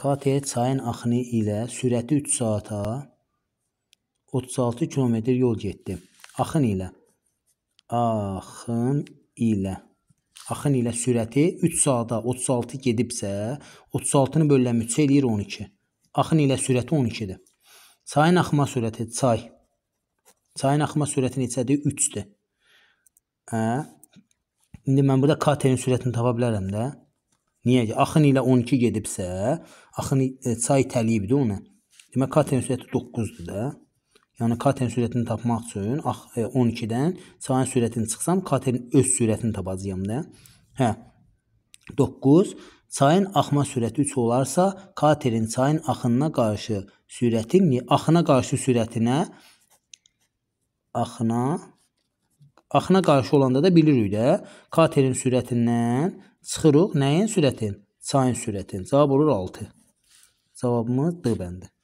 KT çayın axını ilə sürəti 3 saata 36 km yol getdi. Axın ilə axın ilə axın ilə sürəti 3 saata 36 gedibsə, 36-nı bölən 3 eləyir 12. Axın ilə sürəti 12-dir. Çayın axma sürəti çay. Çayın axma sürəti neçədir? 3-dür. Hə? İndi mən burada KT-nin sürətini tapa bilərəm də. Niyə? Axın ilə 12 gedibsə, axın e, çay itəliyibdi onu. Demək KT-nin sürəti 9-dur da. Yəni KT-nin sürətini tapmaq üçün ax, e, 12-dən çayın sürətini çıxsam, KT-nin öz sürətini tapacağam da. Hə. 9 Çayın axma sürəti 3 olarsa, katerin çayın axınına qarşı sürəti axına qarşı sürətinə axına axına qarşı olanda da bilirik də, katerin sürətindən çıxırıq nəyin sürətin? Çayın sürətin. Cavab olur 6. Cavabımız D bəndi.